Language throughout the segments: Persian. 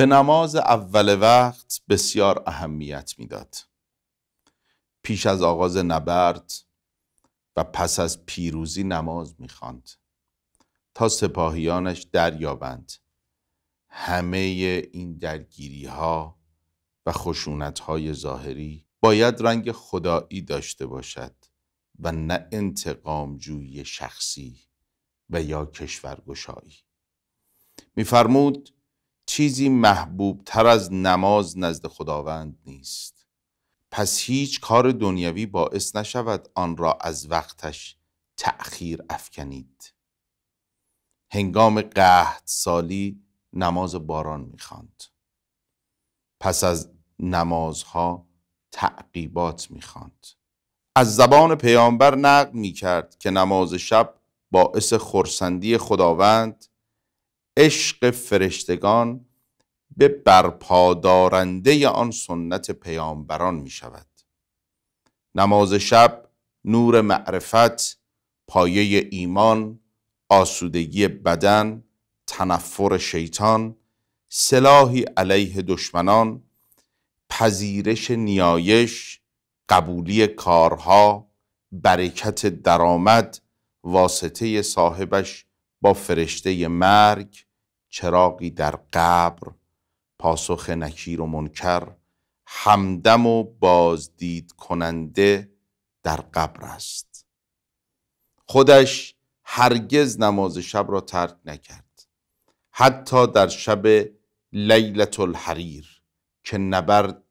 به نماز اول وقت بسیار اهمیت میداد. پیش از آغاز نبرد و پس از پیروزی نماز میخواند تا سپاهیانش دریابند همه این درگیری ها و خشونت های ظاهری باید رنگ خدایی داشته باشد و نه جوی شخصی و یا کشورگشایی میفرمود چیزی محبوب تر از نماز نزد خداوند نیست پس هیچ کار دنیوی باعث نشود آن را از وقتش تأخیر افکنید هنگام قهد سالی نماز باران میخواند پس از نمازها تعقیبات میخواند از زبان پیامبر نقل میکرد که نماز شب باعث خورسندی خداوند عشق فرشتگان به برپادارنده آن سنت پیامبران می شود نماز شب نور معرفت پایه ایمان آسودگی بدن تنفر شیطان سلاحی علیه دشمنان پذیرش نیایش قبولی کارها برکت درآمد واسطه صاحبش با فرشته مرگ چراغی در قبر پاسخ نکیر و منکر همدم و بازدید کننده در قبر است خودش هرگز نماز شب را ترک نکرد حتی در شب لیلت الحریر که نبرد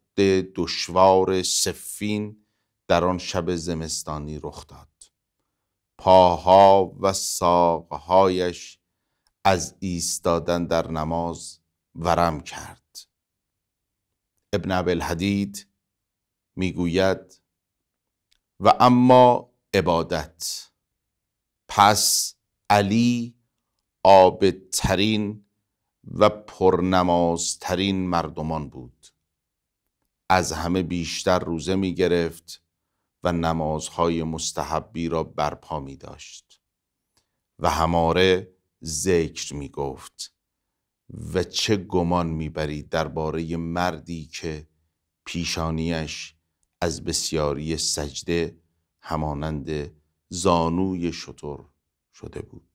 دشوار سفین در آن شب زمستانی رخ داد پاها و ساقهایش از ایستادن در نماز ورم کرد ابن می میگوید و اما عبادت پس علی عابدترین و پرنمازترین مردمان بود از همه بیشتر روزه می گرفت و نمازهای مستحبی را برپا می داشت و هماره ذکر می گفت و چه گمان می میبرید درباره مردی که پیشانیش از بسیاری سجده همانند زانوی شطور شده بود